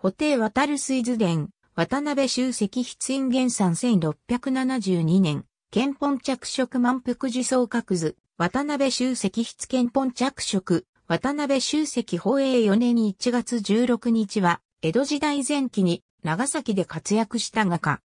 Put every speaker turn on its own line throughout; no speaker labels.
補定渡る水図伝、渡辺修石筆印原産1672年、憲本着色満腹自走格図、渡辺修石筆憲本着色、渡辺修石法営4年1月16日は、江戸時代前期に長崎で活躍した画家。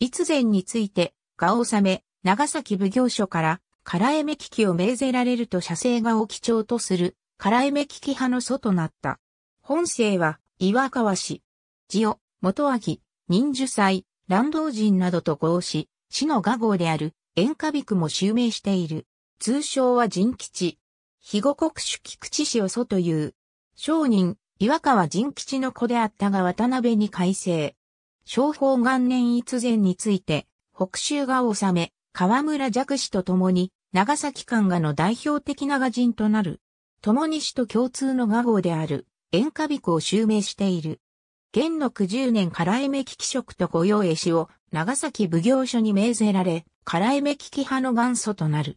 逸前について、画を収め、長崎奉行所から、唐絵目利きを命ぜられると写生画を基調とする、唐絵目利き派の祖となった。本生は、岩川氏、ジオ、元明、忍樹祭、乱道人などと合し、死の画号である、塩化ビクも襲名している。通称は人吉。肥後国主菊池氏を祖という。商人、岩川人吉の子であったが渡辺に改正。商法元年一前について、北州が治め、河村弱氏と共に、長崎官がの代表的な画人となる。共に死と共通の画号である、塩化ビクを襲名している。元の九十年辛い目危き職と御用絵師を長崎奉行所に命ぜられ、辛い目危き派の元祖となる。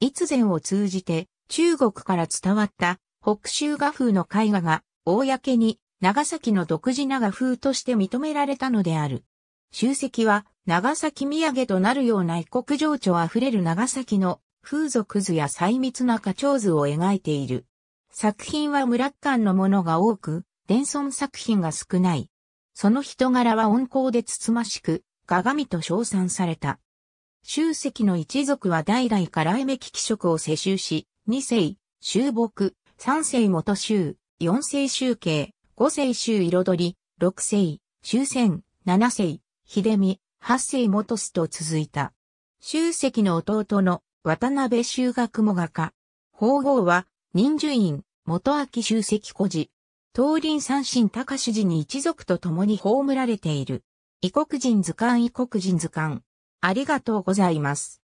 逸前を通じて中国から伝わった北州画風の絵画が公に長崎の独自長風として認められたのである。集積は長崎土産となるような異国情緒あふれる長崎の風俗図や細密な花鳥図を描いている。作品は村間のものが多く、伝尊作品が少ない。その人柄は温厚でつつましく、鏡と称賛された。周石の一族は代々からえめき気色を世襲し、二世、周木、三世元周、四世周慶、五世周彩り、六世、周仙、七世、秀美、八世元すと続いた。周石の弟の渡辺周学も画家。法号は、忍寿院、元秋周石古事。東林三神高主寺に一族と共に葬られている。異国人図鑑異国人図鑑。ありがとうございます。